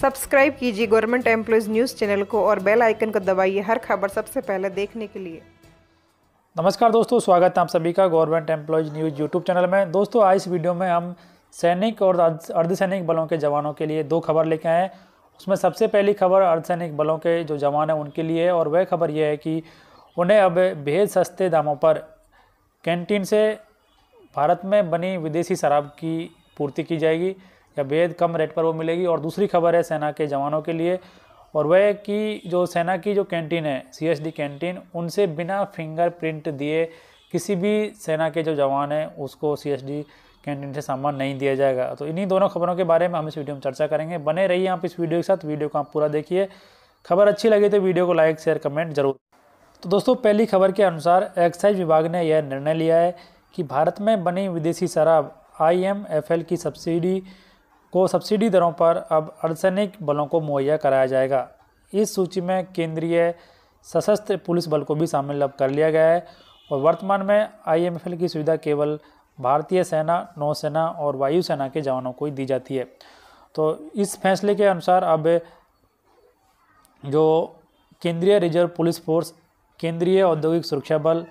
subscribe कीजिए government employees news channel को और बेल आइकन को दबाइए हर खबर सबसे पहले देखने के लिए नमस्कार दोस्तों स्वागत है आप सभी का government employees news YouTube channel में दोस्तों आज इस वीडियो में हम सैनिक और अर्धसैनिक बलों के जवानों के लिए दो खबर लेके आए उसमें सबसे पहली खबर अर्धसैनिक बलों के जो जवान हैं उनके लिए है और वह खबर यह है कि उन्हें अब बेहद सस्ते दामों पर कैंटीन से भारत में बनी विदेशी शराब की पूर्ति की जाएगी या बेहद कम रेट पर वो मिलेगी और दूसरी खबर है सेना के जवानों के लिए और वह कि जो सेना की जो कैंटीन है सीएसडी कैंटीन उनसे बिना फिंगरप्रिंट दिए किसी भी सेना के जो जवान हैं उसको सीएसडी कैंटीन से सामान नहीं दिया जाएगा तो इन्हीं दोनों खबरों के बारे में हम इस वीडियो में चर्चा करेंगे बने रहिए आप इस वीडियो के साथ वीडियो को आप पूरा देखिए खबर अच्छी लगी तो वीडियो को लाइक शेयर कमेंट जरूर तो दोस्तों पहली खबर के अनुसार एक्साइज विभाग ने यह निर्णय लिया है कि भारत में बनी विदेशी शराब आई की सब्सिडी को सब्सिडी दरों पर अब अर्धसैनिक बलों को मुहैया कराया जाएगा इस सूची में केंद्रीय सशस्त्र पुलिस बल को भी शामिल अब कर लिया गया है और वर्तमान में आईएमएफएल की सुविधा केवल भारतीय सेना नौसेना और वायुसेना के जवानों को ही दी जाती है तो इस फैसले के अनुसार अब जो केंद्रीय रिजर्व पुलिस फोर्स केंद्रीय औद्योगिक सुरक्षा बल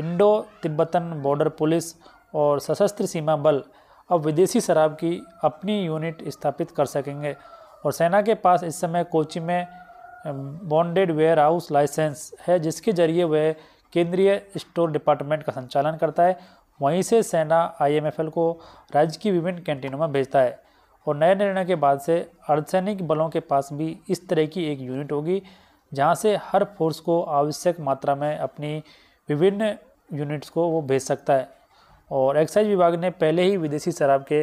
इंडो तिब्बतन बॉर्डर पुलिस और सशस्त्र सीमा बल अब विदेशी शराब की अपनी यूनिट स्थापित कर सकेंगे और सेना के पास इस समय कोची में बॉन्डेड वेयर हाउस लाइसेंस है जिसके जरिए वह केंद्रीय स्टोर डिपार्टमेंट का संचालन करता है वहीं से सेना आईएमएफएल को राज्य की विभिन्न कैंटीनों में भेजता है और नए निर्णय के बाद से अर्धसैनिक बलों के पास भी इस तरह की एक यूनिट होगी जहां से हर फोर्स को आवश्यक मात्रा में अपनी विभिन्न यूनिट्स को वो भेज सकता है और एक्साइज विभाग ने पहले ही विदेशी शराब के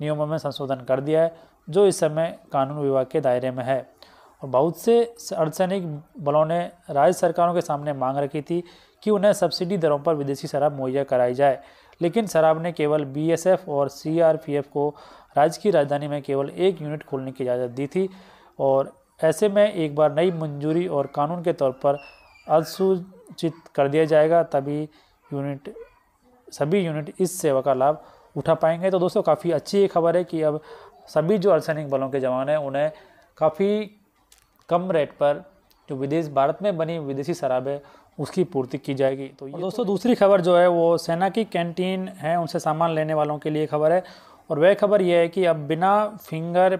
नियमों में संशोधन कर दिया है जो इस समय कानून विभाग के दायरे में है और बहुत से अर्धसैनिक बलों ने राज्य सरकारों के सामने मांग रखी थी कि उन्हें सब्सिडी दरों पर विदेशी शराब मुहैया कराई जाए लेकिन शराब ने केवल बीएसएफ और सीआरपीएफ को राज्य की राजधानी में केवल एक यूनिट खोलने की इजाज़त दी थी और ऐसे में एक बार नई मंजूरी और कानून के तौर पर अधिसूचित कर दिया जाएगा तभी यूनिट सभी यूनिट इस सेवा का लाभ उठा पाएंगे तो दोस्तों काफ़ी अच्छी ये खबर है कि अब सभी जो अर्धसैनिक बलों के जवान हैं उन्हें काफ़ी कम रेट पर जो विदेश भारत में बनी विदेशी शराब है उसकी पूर्ति की जाएगी तो दोस्तों तो- दूसरी खबर जो है वो सेना की कैंटीन है उनसे सामान लेने वालों के लिए खबर है और वह खबर यह है कि अब बिना फिंगर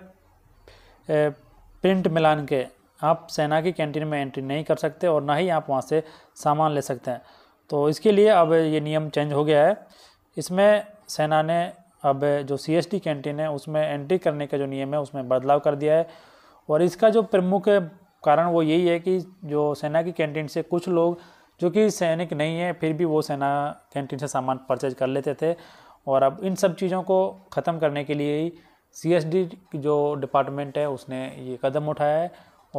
प्रिंट मिलान के आप सेना की कैंटीन में एंट्री नहीं कर सकते और ना ही आप वहाँ से सामान ले सकते हैं तो इसके लिए अब ये नियम चेंज हो गया है इसमें सेना ने अब जो सी एस कैंटीन है उसमें एंट्री करने का जो नियम है उसमें बदलाव कर दिया है और इसका जो प्रमुख कारण वो यही है कि जो सेना की कैंटीन से कुछ लोग जो कि सैनिक नहीं है फिर भी वो सेना कैंटीन से सामान परचेज कर लेते थे और अब इन सब चीज़ों को ख़त्म करने के लिए ही सी जो डिपार्टमेंट है उसने ये कदम उठाया है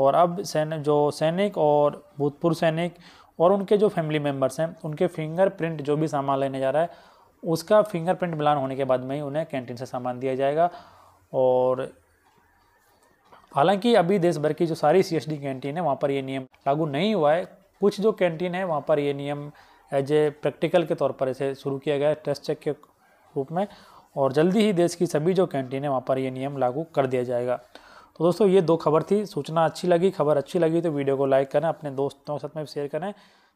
और अब सैन जो सैनिक और भूतपूर्व सैनिक और उनके जो फैमिली मेम्बर्स हैं उनके फिंगरप्रिंट जो भी सामान लेने जा रहा है उसका फिंगरप्रिंट मिलान होने के बाद में ही उन्हें कैंटीन से सामान दिया जाएगा और हालांकि अभी देश भर की जो सारी सी एस डी कैंटीन है वहाँ पर ये नियम लागू नहीं हुआ है कुछ जो कैंटीन है वहाँ पर ये नियम एज ए प्रैक्टिकल के तौर पर इसे शुरू किया गया है टेस्ट चेक के रूप में और जल्दी ही देश की सभी जो कैंटीन है वहाँ पर ये नियम लागू कर दिया जाएगा तो दोस्तों ये दो खबर थी सूचना अच्छी लगी खबर अच्छी लगी तो वीडियो को लाइक करें अपने दोस्तों के साथ में शेयर करें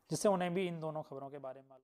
जिससे उन्हें भी इन दोनों खबरों के बारे में